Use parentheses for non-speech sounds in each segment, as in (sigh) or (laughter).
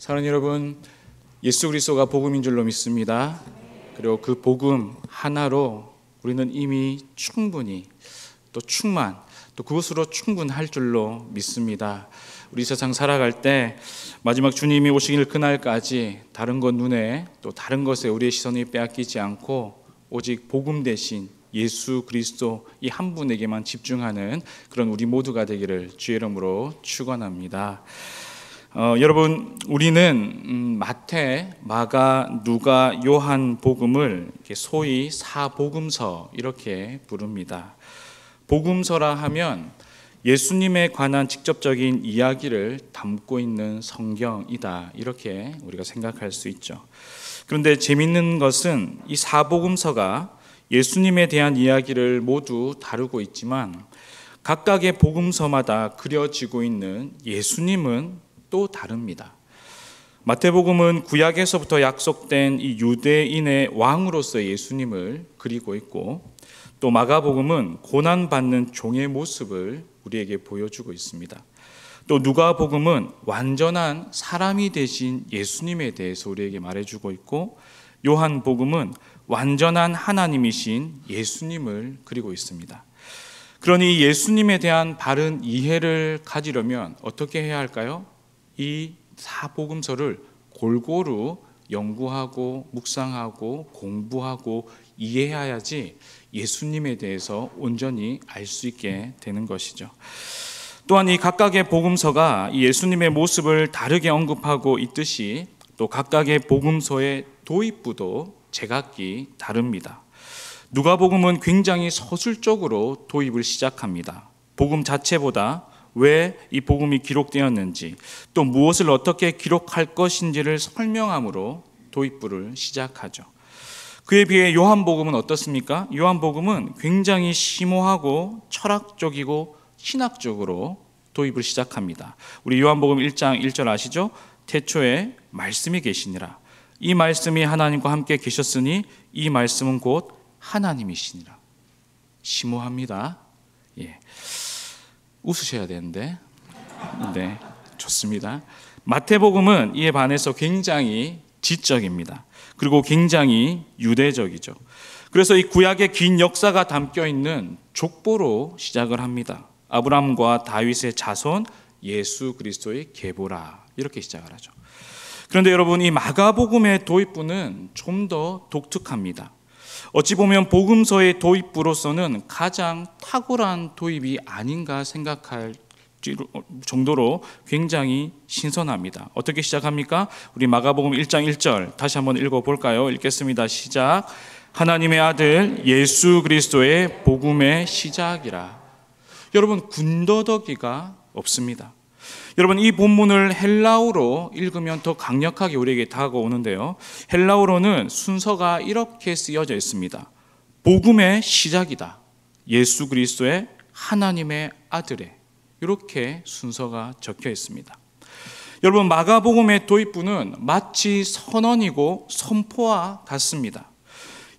사랑하 여러분, 예수 그리스도가 복음인 줄로 믿습니다. 그리고 그 복음 하나로 우리는 이미 충분히 또 충만 또 그것으로 충분할 줄로 믿습니다. 우리 세상 살아갈 때 마지막 주님이 오시길 그날까지 다른 것 눈에 또 다른 것에 우리의 시선이 빼앗기지 않고 오직 복음 대신 예수 그리스도 이 한 분에게만 집중하는 그런 우리 모두가 되기를 주의 이름으로 축원합니다. 어, 여러분 우리는 음, 마태, 마가, 누가, 요한 복음을 소위 사복음서 이렇게 부릅니다. 복음서라 하면 예수님에 관한 직접적인 이야기를 담고 있는 성경이다 이렇게 우리가 생각할 수 있죠. 그런데 재밌는 것은 이 사복음서가 예수님에 대한 이야기를 모두 다루고 있지만 각각의 복음서마다 그려지고 있는 예수님은 또 다릅니다. 마태복음은 구약에서부터 약속된 이 유대인의 왕으로서 예수님을 그리고 있고 또 마가복음은 고난받는 종의 모습을 우리에게 보여주고 있습니다. 또 누가복음은 완전한 사람이 되신 예수님에 대해서 우리에게 말해주고 있고 요한복음은 완전한 하나님이신 예수님을 그리고 있습니다. 그러니 예수님에 대한 바른 이해를 가지려면 어떻게 해야 할까요? 이 사복음서를 골고루 연구하고 묵상하고 공부하고 이해해야지 예수님에 대해서 온전히 알 수 있게 되는 것이죠. 또한 이 각각의 복음서가 예수님의 모습을 다르게 언급하고 있듯이 또 각각의 복음서의 도입부도 제각기 다릅니다. 누가복음은 굉장히 서술적으로 도입을 시작합니다. 복음 자체보다 왜이 복음이 기록되었는지 또 무엇을 어떻게 기록할 것인지를 설명함으로 도입부를 시작하죠. 그에 비해 요한복음은 어떻습니까? 요한복음은 굉장히 심오하고 철학적이고 신학적으로 도입을 시작합니다. 우리 요한복음 1장 1절 아시죠? 태초에 말씀이 계시니라. 이 말씀이 하나님과 함께 계셨으니 이 말씀은 곧 하나님이시니라. 심오합니다. 웃으셔야 되는데. 네. 좋습니다. 마태복음은 이에 반해서 굉장히 지적입니다. 그리고 굉장히 유대적이죠. 그래서 이 구약의 긴 역사가 담겨 있는 족보로 시작을 합니다. 아브람과 다윗의 자손 예수 그리스도의 계보라 이렇게 시작을 하죠. 그런데 여러분 이 마가복음의 도입부는 좀 더 독특합니다. 어찌 보면 복음서의 도입부로서는 가장 탁월한 도입이 아닌가 생각할 정도로 굉장히 신선합니다. 어떻게 시작합니까? 우리 마가복음 1장 1절 다시 한번 읽어 볼까요? 읽겠습니다. 시작. 하나님의 아들 예수 그리스도의 복음의 시작이라. 여러분 군더더기가 없습니다. 여러분 이 본문을 헬라우로 읽으면 더 강력하게 우리에게 다가오는데요. 헬라우로는 순서가 이렇게 쓰여져 있습니다. 복음의 시작이다. 예수 그리스도의 하나님의 아들에 이렇게 순서가 적혀 있습니다. 여러분 마가복음의 도입부는 마치 선언이고 선포와 같습니다.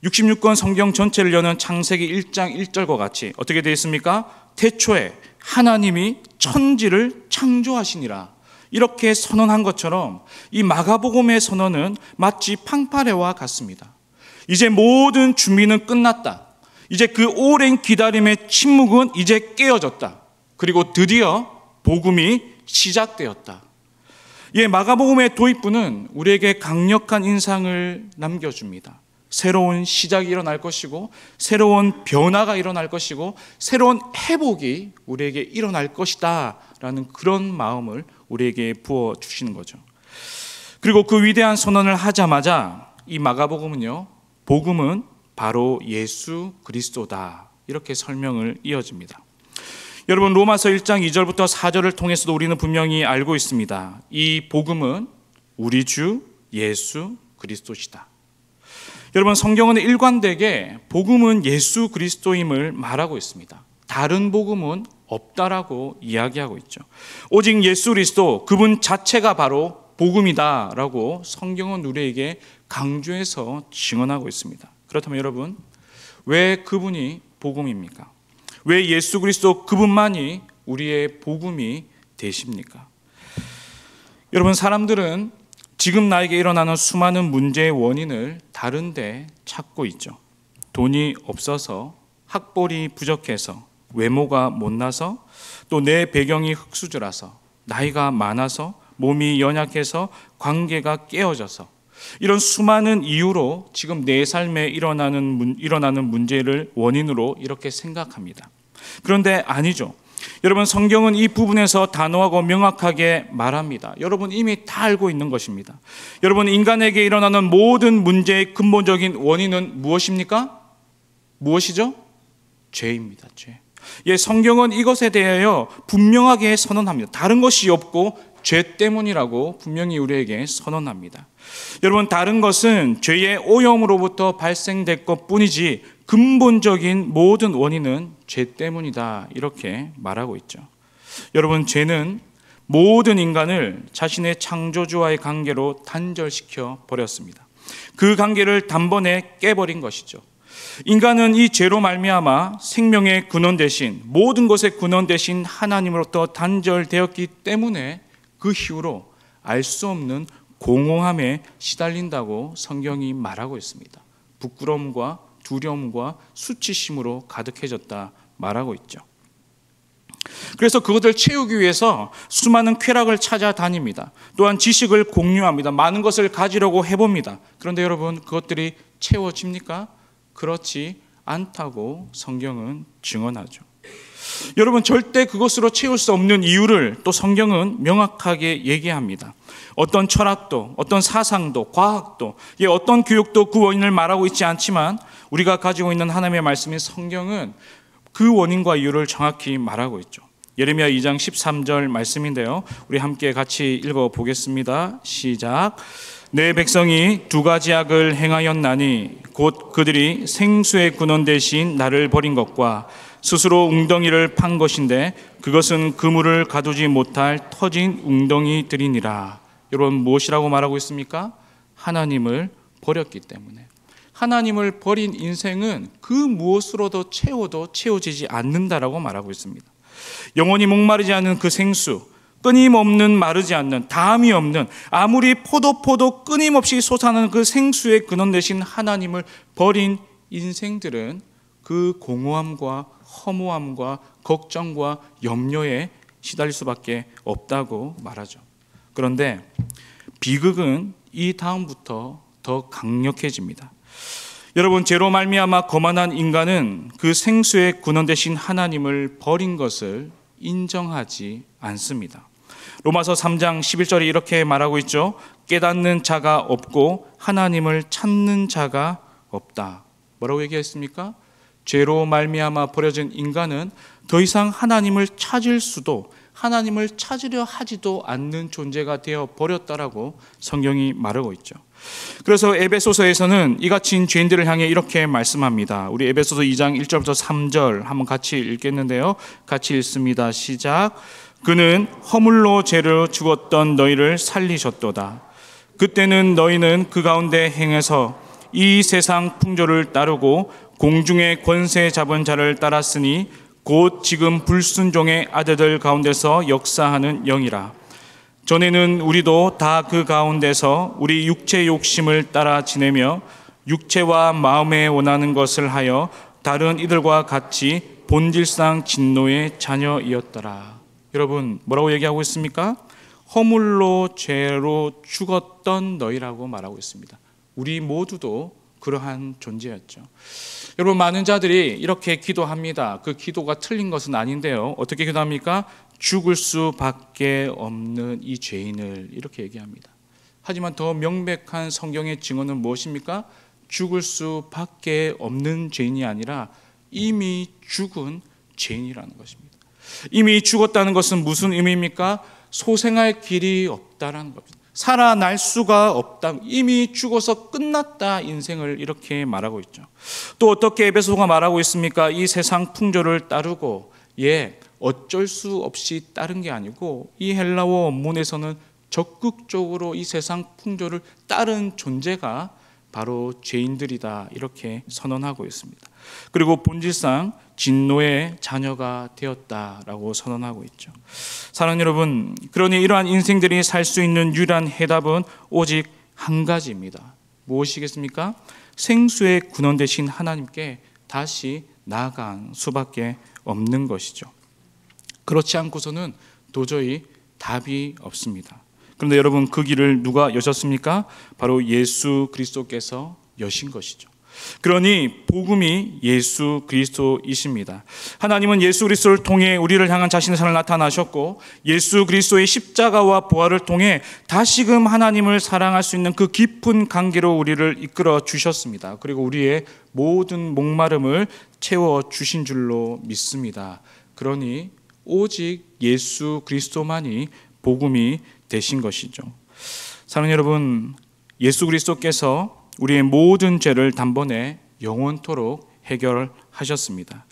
66권 성경 전체를 여는 창세기 1장 1절과 같이 어떻게 되어 있습니까? 태초에 하나님이 천지를 창조하시니라. 이렇게 선언한 것처럼 이 마가복음의 선언은 마치 팡파레와 같습니다. 이제 모든 준비는 끝났다. 이제 그 오랜 기다림의 침묵은 이제 깨어졌다. 그리고 드디어 복음이 시작되었다. 예, 마가복음의 도입부는 우리에게 강력한 인상을 남겨줍니다. 새로운 시작이 일어날 것이고 새로운 변화가 일어날 것이고 새로운 회복이 우리에게 일어날 것이다라는 그런 마음을 우리에게 부어 주시는 거죠. 그리고 그 위대한 선언을 하자마자 이 마가복음은요. 복음은 바로 예수 그리스도다. 이렇게 설명을 이어집니다. 여러분 로마서 1장 2절부터 4절을 통해서도 우리는 분명히 알고 있습니다. 이 복음은 우리 주 예수 그리스도시다. 여러분 성경은 일관되게 복음은 예수 그리스도임을 말하고 있습니다. 다른 복음은 없다라고 이야기하고 있죠. 오직 예수 그리스도 그분 자체가 바로 복음이다라고 성경은 우리에게 강조해서 증언하고 있습니다. 그렇다면 여러분 왜 그분이 복음입니까? 왜 예수 그리스도 그분만이 우리의 복음이 되십니까? 여러분 사람들은 지금 나에게 일어나는 수많은 문제의 원인을 다른데 찾고 있죠. 돈이 없어서, 학벌이 부족해서, 외모가 못나서, 또 내 배경이 흙수저라서, 나이가 많아서, 몸이 연약해서, 관계가 깨어져서, 이런 수많은 이유로 지금 내 삶에 일어나는, 일어나는 문제를 원인으로 이렇게 생각합니다. 그런데 아니죠. 여러분 성경은 이 부분에서 단호하고 명확하게 말합니다. 여러분 이미 다 알고 있는 것입니다. 여러분 인간에게 일어나는 모든 문제의 근본적인 원인은 무엇입니까? 무엇이죠? 죄입니다. 죄. 예, 성경은 이것에 대하여 분명하게 선언합니다. 다른 것이 없고 죄 때문이라고 분명히 우리에게 선언합니다. 여러분 다른 것은 죄의 오염으로부터 발생될 것 뿐이지 근본적인 모든 원인은 죄 때문이다. 이렇게 말하고 있죠. 여러분, 죄는 모든 인간을 자신의 창조주와의 관계로 단절시켜 버렸습니다. 그 관계를 단번에 깨버린 것이죠. 인간은 이 죄로 말미암아 생명의 근원 대신 모든 것의 근원 대신 하나님으로부터 단절되었기 때문에 그 이후로 알 수 없는 공허함에 시달린다고 성경이 말하고 있습니다. 부끄러움과 두려움과 수치심으로 가득해졌다 말하고 있죠. 그래서 그것을 채우기 위해서 수많은 쾌락을 찾아다닙니다. 또한 지식을 공유합니다. 많은 것을 가지려고 해봅니다. 그런데 여러분, 그것들이 채워집니까? 그렇지 않다고 성경은 증언하죠. 여러분, 절대 그것으로 채울 수 없는 이유를 또 성경은 명확하게 얘기합니다. 어떤 철학도, 어떤 사상도, 과학도, 어떤 교육도 그 원인을 말하고 있지 않지만 우리가 가지고 있는 하나님의 말씀인 성경은 그 원인과 이유를 정확히 말하고 있죠. 예레미야 2장 13절 말씀인데요. 우리 함께 같이 읽어 보겠습니다. 시작. 내 백성이 두 가지 악을 행하였나니 곧 그들이 생수의 군원 대신 나를 버린 것과 스스로 웅덩이를 판 것인데 그것은 그물을 가두지 못할 터진 웅덩이들이니라. 여러분 무엇이라고 말하고 있습니까? 하나님을 버렸기 때문에 하나님을 버린 인생은 그 무엇으로도 채워도 채워지지 않는다라고 말하고 있습니다. 영원히 목마르지 않는 그 생수, 끊임없는 마르지 않는 담이 없는 아무리 포도포도 끊임없이 솟아나는 그 생수의 근원 대신 하나님을 버린 인생들은 그 공허함과 허무함과 걱정과 염려에 시달릴 수밖에 없다고 말하죠. 그런데 비극은 이 다음부터 더 강력해집니다. 여러분 죄로 말미암아 거만한 인간은 그 생수의 근원 대신 하나님을 버린 것을 인정하지 않습니다. 로마서 3장 11절에 이렇게 말하고 있죠. 깨닫는 자가 없고 하나님을 찾는 자가 없다. 뭐라고 얘기했습니까? 죄로 말미암아 버려진 인간은 더 이상 하나님을 찾을 수도 하나님을 찾으려 하지도 않는 존재가 되어 버렸다라고 성경이 말하고 있죠. 그래서 에베소서에서는 이같이 죄인들을 향해 이렇게 말씀합니다. 우리 에베소서 2장 1절부터 3절 한번 같이 읽겠는데요. 같이 읽습니다. 시작. 그는 허물로 죄를 죽었던 너희를 살리셨도다. 그때는 너희는 그 가운데 행해서 이 세상 풍조를 따르고 공중의 권세 잡은 자를 따랐으니 곧 지금 불순종의 아들들 가운데서 역사하는 영이라. 전에는 우리도 다 그 가운데서 우리 육체 욕심을 따라 지내며 육체와 마음에 원하는 것을 하여 다른 이들과 같이 본질상 진노의 자녀이었더라. 여러분, 뭐라고 얘기하고 있습니까? 허물로 죄로 죽었던 너희라고 말하고 있습니다. 우리 모두도 그러한 존재였죠. 여러분 많은 자들이 이렇게 기도합니다. 그 기도가 틀린 것은 아닌데요. 어떻게 기도합니까? 죽을 수밖에 없는 이 죄인을 이렇게 얘기합니다. 하지만 더 명백한 성경의 증언은 무엇입니까? 죽을 수밖에 없는 죄인이 아니라 이미 죽은 죄인이라는 것입니다. 이미 죽었다는 것은 무슨 의미입니까? 소생할 길이 없다라는 겁니다. 살아날 수가 없다. 이미 죽어서 끝났다. 인생을 이렇게 말하고 있죠. 또 어떻게 에베소가 말하고 있습니까? 이 세상 풍조를 따르고 예, 어쩔 수 없이 따른 게 아니고 이 헬라어 원문에서는 적극적으로 이 세상 풍조를 따른 존재가 바로 죄인들이다 이렇게 선언하고 있습니다. 그리고 본질상 진노의 자녀가 되었다라고 선언하고 있죠. 사랑 여러분, 그러니 이러한 인생들이 살 수 있는 유일한 해답은 오직 한 가지입니다. 무엇이겠습니까? 생수의 군원 대신 하나님께 다시 나간 수밖에 없는 것이죠. 그렇지 않고서는 도저히 답이 없습니다. 그런데 여러분 그 길을 누가 여셨습니까? 바로 예수 그리스도께서 여신 것이죠. 그러니 복음이 예수 그리스도이십니다. 하나님은 예수 그리스도를 통해 우리를 향한 자신의 사을 나타나셨고 예수 그리스도의 십자가와 부활을 통해 다시금 하나님을 사랑할 수 있는 그 깊은 관계로 우리를 이끌어 주셨습니다. 그리고 우리의 모든 목마름을 채워 주신 줄로 믿습니다. 그러니 오직 예수 그리스도만이 복음이 되신 것이죠. 사랑하는 여러분, 예수 그리스도께서 우리의 모든 죄를 단번에 영원토록 해결하셨습니다.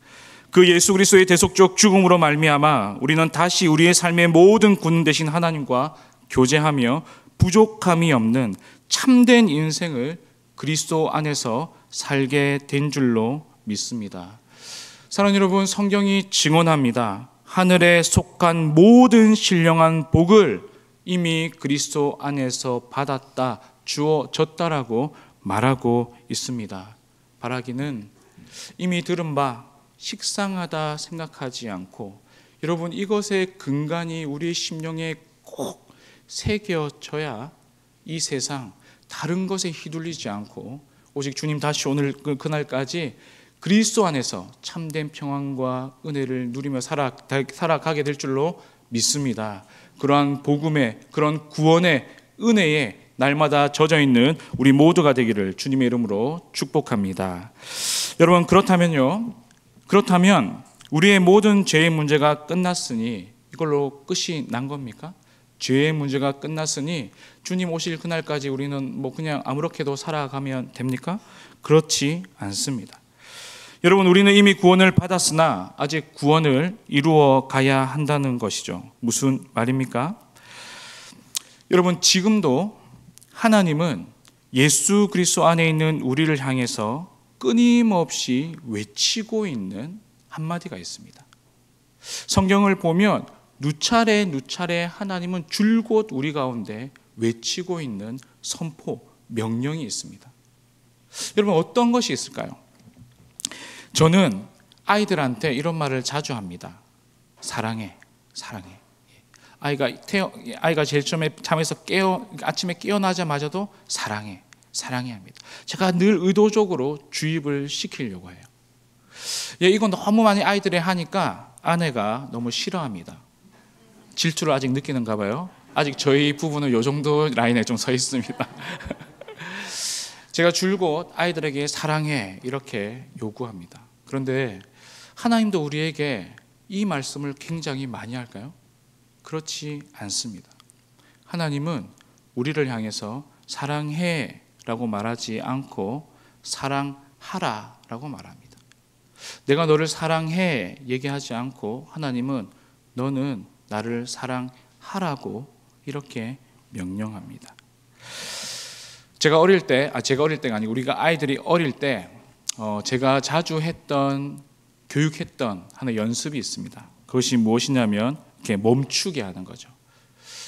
그 예수 그리스도의 대속적 죽음으로 말미암아 우리는 다시 우리의 삶의 모든 군 대신 하나님과 교제하며 부족함이 없는 참된 인생을 그리스도 안에서 살게 된 줄로 믿습니다. 사랑 여러분, 성경이 증언합니다. 하늘에 속한 모든 신령한 복을 이미 그리스도 안에서 받았다, 주어졌다라고 말하고 있습니다. 바라기는 이미 들은 바 식상하다 생각하지 않고 여러분 이것의 근간이 우리 심령에 꼭 새겨져야 이 세상 다른 것에 휘둘리지 않고 오직 주님 다시 오늘 그, 그날까지 그리스도 안에서 참된 평안과 은혜를 누리며 살아, 살아가게 될 줄로 믿습니다. 그러한 복음의 그런 구원의 은혜에 날마다 젖어 있는 우리 모두가 되기를 주님의 이름으로 축복합니다. 여러분 그렇다면요. 그렇다면 우리의 모든 죄의 문제가 끝났으니 이걸로 끝이 난 겁니까? 죄의 문제가 끝났으니 주님 오실 그날까지 우리는 뭐 그냥 아무렇게도 살아가면 됩니까? 그렇지 않습니다. 여러분, 우리는 이미 구원을 받았으나 아직 구원을 이루어 가야 한다는 것이죠. 무슨 말입니까? 여러분, 지금도 하나님은 예수 그리스도 안에 있는 우리를 향해서 끊임없이 외치고 있는 한마디가 있습니다. 성경을 보면 누차례 누차례 하나님은 줄곧 우리 가운데 외치고 있는 선포, 명령이 있습니다. 여러분, 어떤 것이 있을까요? 저는 아이들한테 이런 말을 자주 합니다. 사랑해, 사랑해. 아이가 태어, 아이가 제일 처음에 잠에서 깨어 아침에 깨어나자마자도 사랑해, 사랑해 합니다. 제가 늘 의도적으로 주입을 시키려고 해요. 예, 이건 너무 많이 아이들이 하니까 아내가 너무 싫어합니다. 질투를 아직 느끼는가 봐요. 아직 저희 부부는 요 정도 라인에 좀 서 있습니다. (laughs) 제가 줄곧 아이들에게 사랑해 이렇게 요구합니다. 그런데 하나님도 우리에게 이 말씀을 굉장히 많이 할까요? 그렇지 않습니다. 하나님은 우리를 향해서 사랑해 라고 말하지 않고 사랑하라 라고 말합니다. 내가 너를 사랑해 얘기하지 않고 하나님은 너는 나를 사랑하라고 이렇게 명령합니다. 제가 어릴 때, 아 제가 어릴 때가 아니고 우리가 아이들이 어릴 때 어, 제가 자주 했던 교육했던 하나 연습이 있습니다. 그것이 무엇이냐면 이렇게 멈추게 하는 거죠.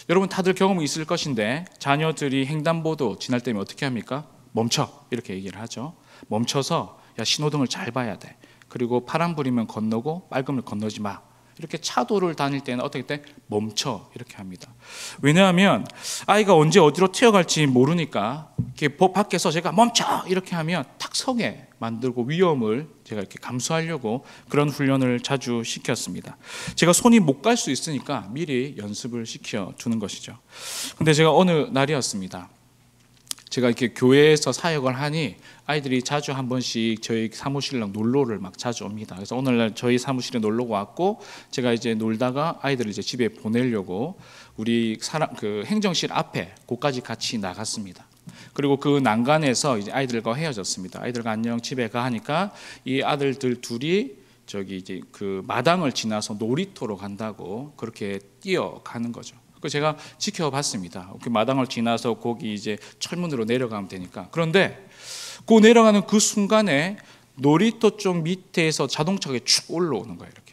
여러분 다들 경험이 있을 것인데 자녀들이 횡단보도 지날 때면 어떻게 합니까? 멈춰 이렇게 얘기를 하죠. 멈춰서 야 신호등을 잘 봐야 돼. 그리고 파란불이면 건너고 빨금을 건너지 마. 이렇게 차도를 다닐 때는 어떻게 때 멈춰 이렇게 합니다. 왜냐하면 아이가 언제 어디로 튀어갈지 모르니까 이렇게 법 밖에서 제가 멈춰 이렇게 하면 탁 서게 만들고 위험을 제가 이렇게 감수하려고 그런 훈련을 자주 시켰습니다. 제가 손이 못 갈 수 있으니까 미리 연습을 시켜 주는 것이죠. 근데 제가 어느 날이었습니다. 제가 이렇게 교회에서 사역을 하니 아이들이 자주 한 번씩 저희 사무실랑 놀러를 막 자주 옵니다. 그래서 오늘날 저희 사무실에 놀러 왔고 제가 이제 놀다가 아이들을 이제 집에 보내려고 우리 사람 그 행정실 앞에 곳까지 같이 나갔습니다. 그리고 그 난간에서 이제 아이들과 헤어졌습니다. 아이들과 안녕 집에 가 하니까 이 아들들 둘이 저기 이제 그 마당을 지나서 놀이터로 간다고 그렇게 뛰어가는 거죠. 그 제가 지켜봤습니다. 그 마당을 지나서 거기 이제 철문으로 내려가면 되니까. 그런데 그 내려가는 그 순간에 놀이터 쪽 밑에서 자동차가 축 올라오는 거예요. 이렇게.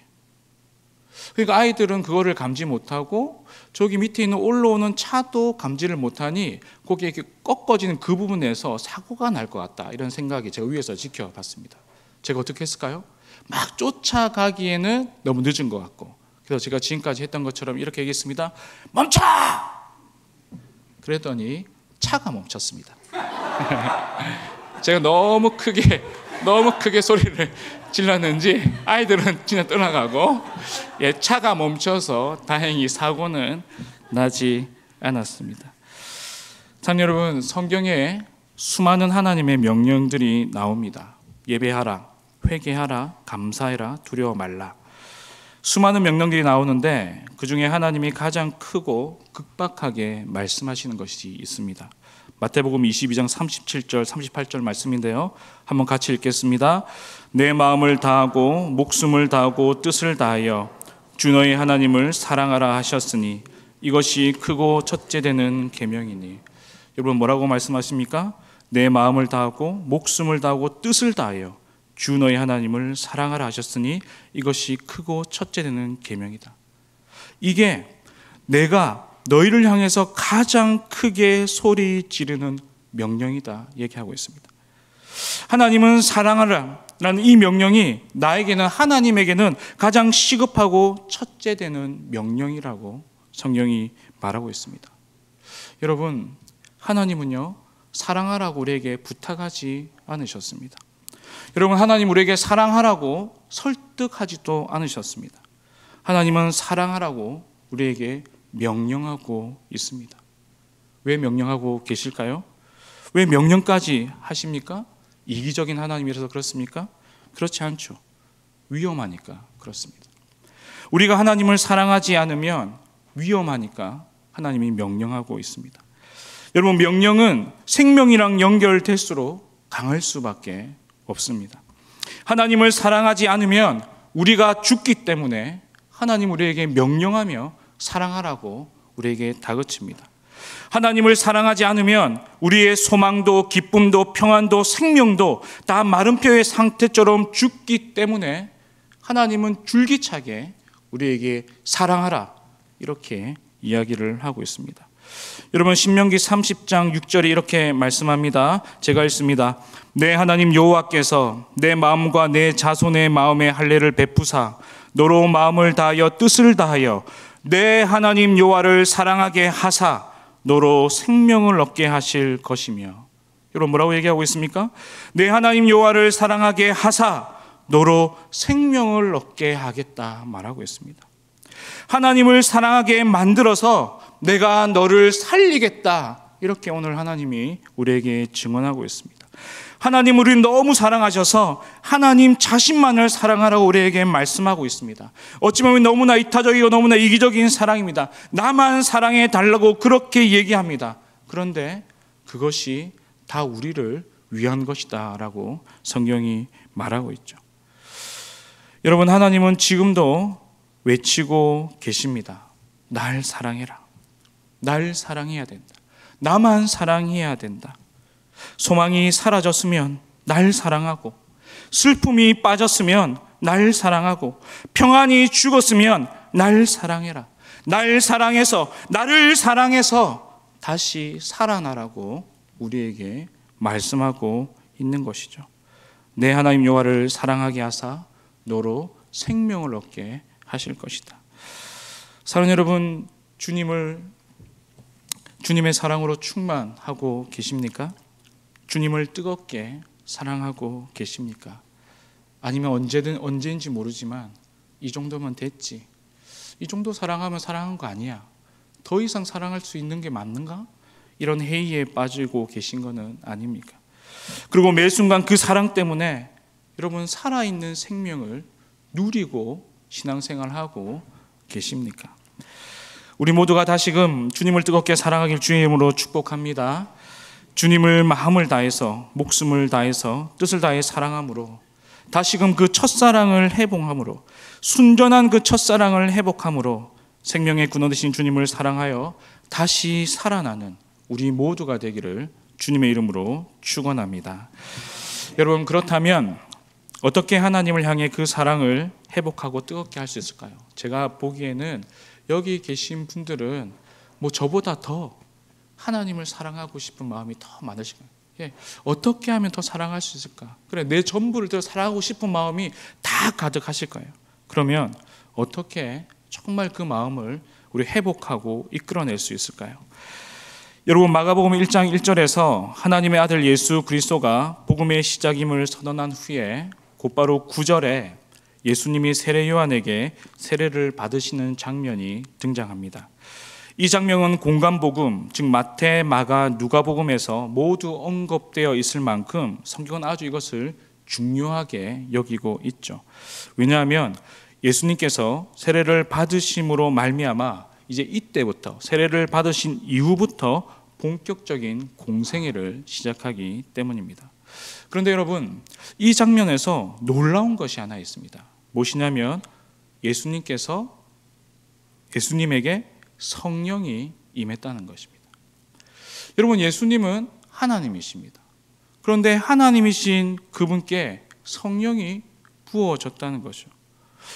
그러니까 아이들은 그거를 감지 못하고 저기 밑에 있는 올라오는 차도 감지를 못하니 거기에 이렇게 꺾어지는 그 부분에서 사고가 날 것 같다 이런 생각이 제가 위에서 지켜봤습니다. 제가 어떻게 했을까요? 막 쫓아가기에는 너무 늦은 것 같고 그래서 제가 지금까지 했던 것처럼 이렇게 얘기했습니다. 멈춰! 그랬더니 차가 멈췄습니다. (laughs) 제가 너무 크게 너무 크게 소리를 찔렀는지 아이들은 지나 떠나가고 예, 차가 멈춰서 다행히 사고는 나지 않았습니다. 참 여러분 성경에 수많은 하나님의 명령들이 나옵니다. 예배하라, 회개하라, 감사해라, 두려워 말라. 수많은 명령들이 나오는데 그 중에 하나님이 가장 크고 극박하게 말씀하시는 것이 있습니다. 마태복음 22장 37절 38절 말씀인데요. 한번 같이 읽겠습니다. 내 마음을 다하고 목숨을 다하고 뜻을 다하여 주 너의 하나님을 사랑하라 하셨으니 이것이 크고 첫째 되는 계명이니 여러분 뭐라고 말씀하십니까? 내 마음을 다하고 목숨을 다하고 뜻을 다하여 주 너의 하나님을 사랑하라 하셨으니 이것이 크고 첫째 되는 계명이다. 이게 내가 너희를 향해서 가장 크게 소리 지르는 명령이다 얘기하고 있습니다. 하나님은 사랑하라 라는 이 명령이 나에게는 하나님에게는 가장 시급하고 첫째 되는 명령이라고 성경이 말하고 있습니다. 여러분, 하나님은요, 사랑하라고 우리에게 부탁하지 않으셨습니다. 여러분, 하나님 우리에게 사랑하라고 설득하지도 않으셨습니다. 하나님은 사랑하라고 우리에게 명령하고 있습니다. 왜 명령하고 계실까요? 왜 명령까지 하십니까? 이기적인 하나님이라서 그렇습니까? 그렇지 않죠. 위험하니까 그렇습니다. 우리가 하나님을 사랑하지 않으면 위험하니까 하나님이 명령하고 있습니다. 여러분, 명령은 생명이랑 연결될수록 강할 수밖에 없습니다. 하나님을 사랑하지 않으면 우리가 죽기 때문에 하나님 우리에게 명령하며 사랑하라고 우리에게 다그칩니다. 하나님을 사랑하지 않으면 우리의 소망도 기쁨도 평안도 생명도 다 마른 뼈의 상태처럼 죽기 때문에 하나님은 줄기차게 우리에게 사랑하라 이렇게 이야기를 하고 있습니다. 여러분 신명기 30장 6절이 이렇게 말씀합니다. 제가 읽습니다. 내 하나님 여호와께서 내 마음과 내 자손의 마음에 할례를 베푸사 너로 마음을 다하여 뜻을 다하여 내 하나님 요하를 사랑하게 하사 너로 생명을 얻게 하실 것이며 여러분 뭐라고 얘기하고 있습니까? 내 하나님 여호를 사랑하게 하사 너로 생명을 얻게 하겠다 말하고 있습니다. 하나님을 사랑하게 만들어서 내가 너를 살리겠다 이렇게 오늘 하나님이 우리에게 증언하고 있습니다. 하나님 우리를 너무 사랑하셔서 하나님 자신만을 사랑하라고 우리에게 말씀하고 있습니다. 어찌 보면 너무나 이타적이고 너무나 이기적인 사랑입니다. 나만 사랑해 달라고 그렇게 얘기합니다. 그런데 그것이 다 우리를 위한 것이다라고 성경이 말하고 있죠. 여러분 하나님은 지금도 외치고 계십니다. 날 사랑해라. 날 사랑해야 된다. 나만 사랑해야 된다. 소망이 사라졌으면 날 사랑하고 슬픔이 빠졌으면 날 사랑하고 평안이 죽었으면 날 사랑해라. 날 사랑해서 나를 사랑해서 다시 살아나라고 우리에게 말씀하고 있는 것이죠. 내 하나님 요하를 사랑하게 하사 너로 생명을 얻게 하실 것이다. 사랑 여러분 주님을 주님의 사랑으로 충만하고 계십니까? 주님을 뜨겁게 사랑하고 계십니까? 아니면 언제든 언제인지 모르지만 이 정도면 됐지. 이 정도 사랑하면 사랑한 거 아니야. 더 이상 사랑할 수 있는 게 맞는가? 이런 회의에 빠지고 계신 거는 아닙니까? 그리고 매 순간 그 사랑 때문에 여러분 살아있는 생명을 누리고 신앙생활하고 계십니까? 우리 모두가 다시금 주님을 뜨겁게 사랑하길 주의 으로 축복합니다. 주님을 마음을 다해서 목숨을 다해서 뜻을 다해 사랑함으로 다시금 그 첫사랑을 회복함으로 순전한 그 첫사랑을 회복함으로 생명의 군원 되신 주님을 사랑하여 다시 살아나는 우리 모두가 되기를 주님의 이름으로 축원합니다. 여러분 그렇다면 어떻게 하나님을 향해 그 사랑을 회복하고 뜨겁게 할 수 있을까요? 제가 보기에는 여기 계신 분들은 뭐 저보다 더 하나님을 사랑하고 싶은 마음이 더 많으신 거예요. 예, 어떻게 하면 더 사랑할 수 있을까? 그래, 내 전부를 더 사랑하고 싶은 마음이 다 가득하실 거예요. 그러면 어떻게 정말 그 마음을 우리 회복하고 이끌어낼 수 있을까요? 여러분 마가복음 1장 1절에서 하나님의 아들 예수 그리스도가 복음의 시작임을 선언한 후에 곧바로 9절에 예수님이 세례 요한에게 세례를 받으시는 장면이 등장합니다. 이 장면은 공간복음, 즉 마태, 마가, 누가복음에서 모두 언급되어 있을 만큼 성경은 아주 이것을 중요하게 여기고 있죠. 왜냐하면 예수님께서 세례를 받으심으로 말미암아 이제 이때부터 세례를 받으신 이후부터 본격적인 공생애를 시작하기 때문입니다. 그런데 여러분, 이 장면에서 놀라운 것이 하나 있습니다. 무엇이냐면 예수님께서 예수님에게 성령이 임했다는 것입니다. 여러분 예수님은 하나님이십니다. 그런데 하나님이신 그분께 성령이 부어졌다는 거죠.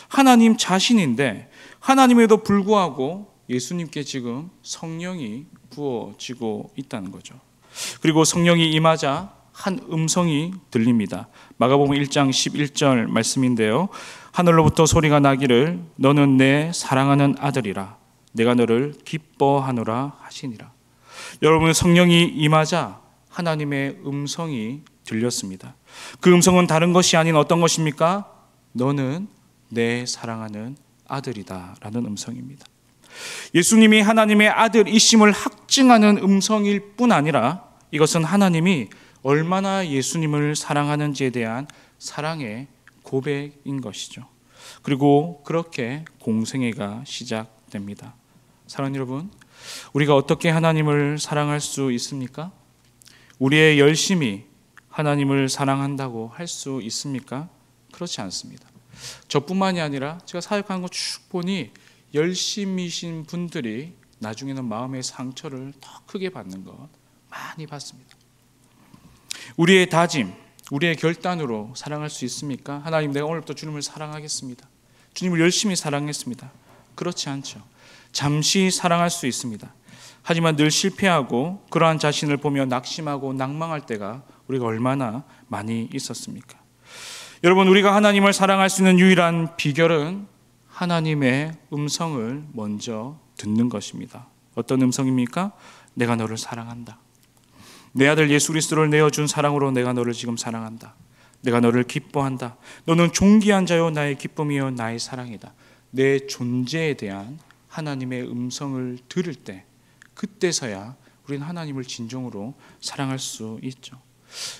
하나님 자신인데 하나님에도 불구하고 예수님께 지금 성령이 부어지고 있다는 거죠. 그리고 성령이 임하자 한 음성이 들립니다. 마가복음 1장 11절 말씀인데요. 하늘로부터 소리가 나기를 너는 내 사랑하는 아들이라 내가 너를 기뻐하노라 하시니라. 여러분 성령이 임하자 하나님의 음성이 들렸습니다. 그 음성은 다른 것이 아닌 어떤 것입니까? 너는 내 사랑하는 아들이다라는 음성입니다. 예수님이 하나님의 아들이심을 확증하는 음성일 뿐 아니라 이것은 하나님이 얼마나 예수님을 사랑하는지에 대한 사랑의 고백인 것이죠. 그리고 그렇게 공생애가 시작됩니다. 사랑 여러분, 우리가 어떻게 하나님을 사랑할 수 있습니까? 우리의 열심히 하나님을 사랑한다고 할 수 있습니까? 그렇지 않습니다. 저뿐만이 아니라 제가 사역하는 거쭉 보니 열심이신 분들이 나중에는 마음의 상처를 더 크게 받는 것 많이 봤습니다. 우리의 다짐, 우리의 결단으로 사랑할 수 있습니까? 하나님, 내가 오늘부터 주님을 사랑하겠습니다. 주님을 열심히 사랑했습니다. 그렇지 않죠. 잠시 사랑할 수 있습니다. 하지만 늘 실패하고 그러한 자신을 보며 낙심하고 낭망할 때가 우리가 얼마나 많이 있었습니까? 여러분, 우리가 하나님을 사랑할 수 있는 유일한 비결은 하나님의 음성을 먼저 듣는 것입니다. 어떤 음성입니까? 내가 너를 사랑한다. 내 아들 예수 그리스도를 내어준 사랑으로 내가 너를 지금 사랑한다. 내가 너를 기뻐한다. 너는 존귀한 자요 나의 기쁨이요 나의 사랑이다. 내 존재에 대한 하나님의 음성을 들을 때 그때서야 우리는 하나님을 진정으로 사랑할 수 있죠.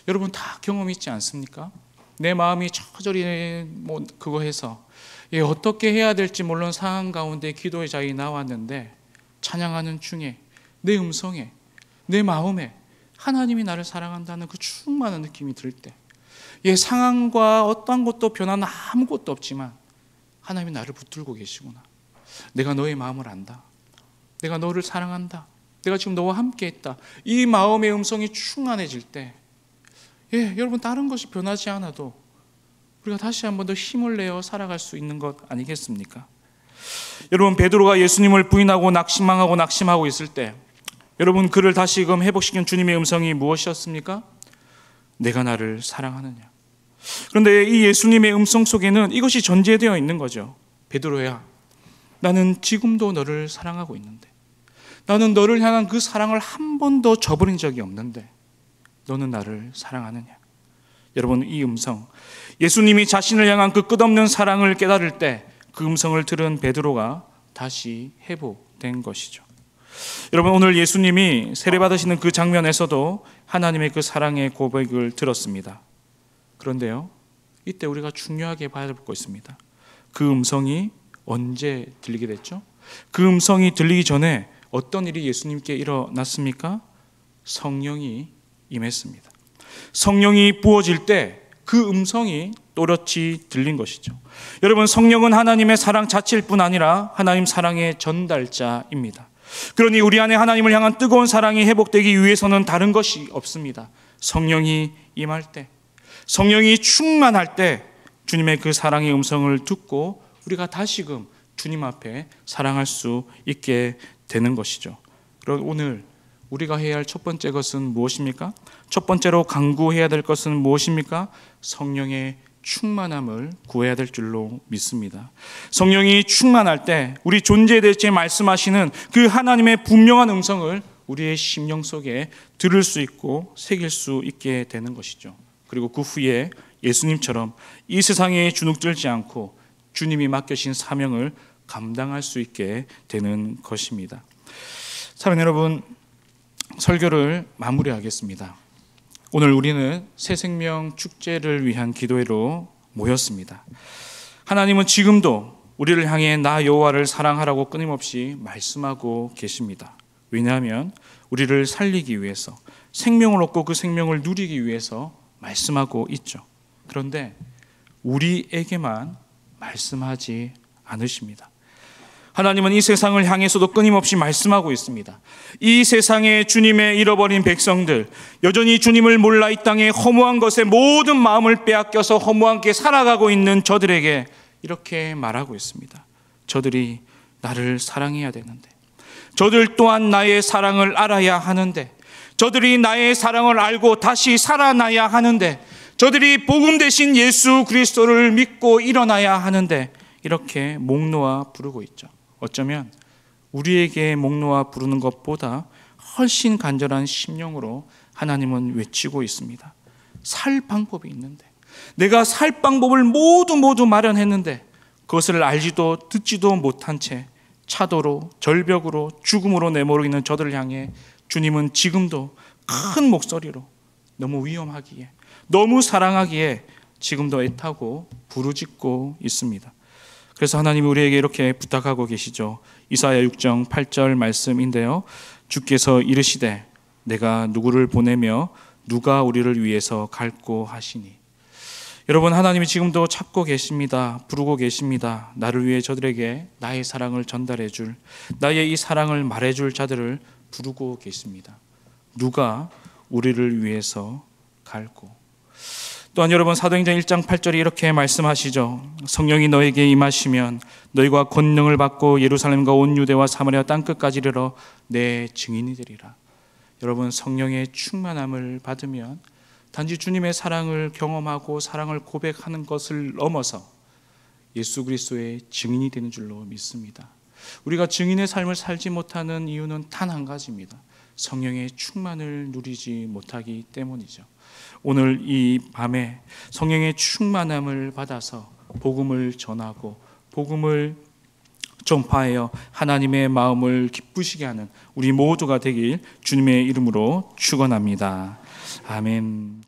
여러분 다 경험 있지 않습니까? 내 마음이 처절히 뭐 그거 해서 예, 어떻게 해야 될지 물론 상황 가운데 기도의 자리 나왔는데 찬양하는 중에 내 음성에 내 마음에 하나님이 나를 사랑한다는 그 충만한 느낌이 들 때, 예 상황과 어떠 것도 변화 아무것도 없지만 하나님이 나를 붙들고 계시구나. 내가 너의 마음을 안다. 내가 너를 사랑한다. 내가 지금 너와 함께 있다. 이 마음의 음성이 충만해질 때, 예, 여러분, 다른 것이 변하지 않아도 우리가 다시 한 번 더 힘을 내어 살아갈 수 있는 것 아니겠습니까? 여러분, 베드로가 예수님을 부인하고 낙심망하고 낙심하고 있을 때, 여러분, 그를 다시금 회복시킨 주님의 음성이 무엇이었습니까? 내가 나를 사랑하느냐. 그런데 이 예수님의 음성 속에는 이것이 전제되어 있는 거죠. 베드로야, 나는 지금도 너를 사랑하고 있는데. 나는 너를 향한 그 사랑을 한 번도 저버린 적이 없는데. 너는 나를 사랑하느냐? 여러분, 이 음성. 예수님이 자신을 향한 그 끝없는 사랑을 깨달을 때 그 음성을 들은 베드로가 다시 회복된 것이죠. 여러분 오늘 예수님이 세례 받으시는 그 장면에서도 하나님의 그 사랑의 고백을 들었습니다. 그런데요. 이때 우리가 중요하게 봐야 될것습니다그 음성이 언제 들리게 됐죠? 그 음성이 들리기 전에 어떤 일이 예수님께 일어났습니까? 성령이 임했습니다. 성령이 부어질 때 그 음성이 또렷이 들린 것이죠. 여러분, 성령은 하나님의 사랑 자체일 뿐 아니라 하나님 사랑의 전달자입니다. 그러니 우리 안에 하나님을 향한 뜨거운 사랑이 회복되기 위해서는 다른 것이 없습니다. 성령이 임할 때, 성령이 충만할 때 주님의 그 사랑의 음성을 듣고 우리가 다시금 주님 앞에 사랑할 수 있게 되는 것이죠. 그럼 오늘 우리가 해야 할 첫 번째 것은 무엇입니까? 첫 번째로 강구해야 될 것은 무엇입니까? 성령의 충만함을 구해야 될 줄로 믿습니다. 성령이 충만할 때 우리 존재 대해 말씀하시는 그 하나님의 분명한 음성을 우리의 심령 속에 들을 수 있고 새길 수 있게 되는 것이죠. 그리고 그 후에 예수님처럼 이 세상에 주눅들지 않고 주님이 맡겨신 사명을 감당할 수 있게 되는 것입니다. 사랑 여러분, 설교를 마무리하겠습니다. 오늘 우리는 새 생명 축제를 위한 기도회로 모였습니다. 하나님은 지금도 우리를 향해 나 여호와를 사랑하라고 끊임없이 말씀하고 계십니다. 왜냐하면 우리를 살리기 위해서 생명을 얻고 그 생명을 누리기 위해서 말씀하고 있죠. 그런데 우리에게만 말씀하지 않으십니다. 하나님은 이 세상을 향해서도 끊임없이 말씀하고 있습니다. 이 세상의 주님의 잃어버린 백성들, 여전히 주님을 몰라 이 땅에 허무한 것에 모든 마음을 빼앗겨서 허무하게 살아가고 있는 저들에게 이렇게 말하고 있습니다. 저들이 나를 사랑해야 되는데, 저들 또한 나의 사랑을 알아야 하는데, 저들이 나의 사랑을 알고 다시 살아나야 하는데, 저들이 복음 대신 예수 그리스도를 믿고 일어나야 하는데 이렇게 목 놓아 부르고 있죠. 어쩌면 우리에게 목 놓아 부르는 것보다 훨씬 간절한 심령으로 하나님은 외치고 있습니다. 살 방법이 있는데 내가 살 방법을 모두 모두 마련했는데 그것을 알지도 듣지도 못한 채 차도로 절벽으로 죽음으로 내몰리는 저들을 향해 주님은 지금도 큰 목소리로 너무 위험하기에 너무 사랑하기에 지금도 애타고 부르짖고 있습니다. 그래서 하나님 우리에게 이렇게 부탁하고 계시죠. 이사야 6장 8절 말씀인데요. 주께서 이르시되 내가 누구를 보내며 누가 우리를 위해서 갈고 하시니 여러분 하나님이 지금도 찾고 계십니다. 부르고 계십니다. 나를 위해 저들에게 나의 사랑을 전달해 줄 나의 이 사랑을 말해 줄 자들을 부르고 계십니다. 누가 우리를 위해서 갈고 또한 여러분 사도행전 1장 8절에 이렇게 말씀하시죠. 성령이 너에게 임하시면 너희가 권능을 받고 예루살렘과 온 유대와 사마리아 땅 끝까지 이르러 내 증인이 되리라. 여러분 성령의 충만함을 받으면 단지 주님의 사랑을 경험하고 사랑을 고백하는 것을 넘어서 예수 그리스도의 증인이 되는 줄로 믿습니다. 우리가 증인의 삶을 살지 못하는 이유는 단 한 가지입니다. 성령의 충만을 누리지 못하기 때문이죠. 오늘 이 밤에 성령의 충만함을 받아서 복음을 전하고 복음을 전파하여 하나님의 마음을 기쁘시게 하는 우리 모두가 되길 주님의 이름으로 축원합니다. 아멘.